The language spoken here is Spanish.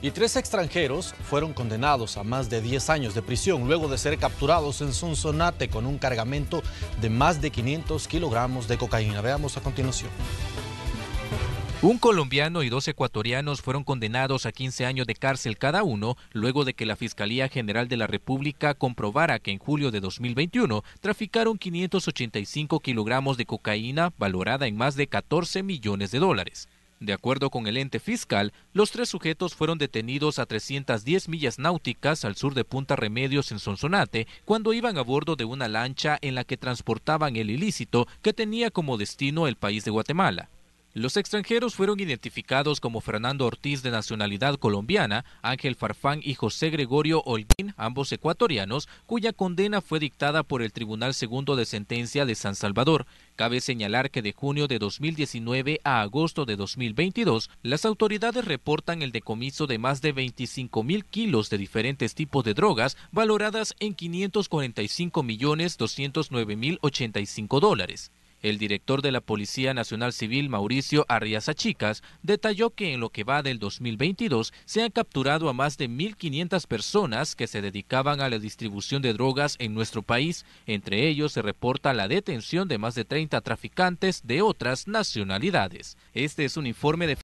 y tres extranjeros fueron condenados a más de 10 años de prisión luego de ser capturados en Sonsonate con un cargamento de más de 500 kilogramos de cocaína. Veamos a continuación. Un colombiano y dos ecuatorianos fueron condenados a 15 años de cárcel cada uno luego de que la Fiscalía General de la República comprobara que en julio de 2021 traficaron 585 kilogramos de cocaína valorada en más de 14 millones de dólares. De acuerdo con el ente fiscal, los tres sujetos fueron detenidos a 310 millas náuticas al sur de Punta Remedios en Sonsonate cuando iban a bordo de una lancha en la que transportaban el ilícito que tenía como destino el país de Guatemala. Los extranjeros fueron identificados como Fernando Ortiz de nacionalidad colombiana, Ángel Farfán y José Gregorio Holguín, ambos ecuatorianos, cuya condena fue dictada por el Tribunal Segundo de Sentencia de San Salvador. Cabe señalar que de junio de 2019 a agosto de 2022, las autoridades reportan el decomiso de más de 25 mil kilos de diferentes tipos de drogas valoradas en 545 millones 209 mil 85 dólares. El director de la Policía Nacional Civil, Mauricio Arriaza Chicas, detalló que en lo que va del 2022 se han capturado a más de 1.500 personas que se dedicaban a la distribución de drogas en nuestro país. Entre ellos se reporta la detención de más de 30 traficantes de otras nacionalidades. Este es un informe de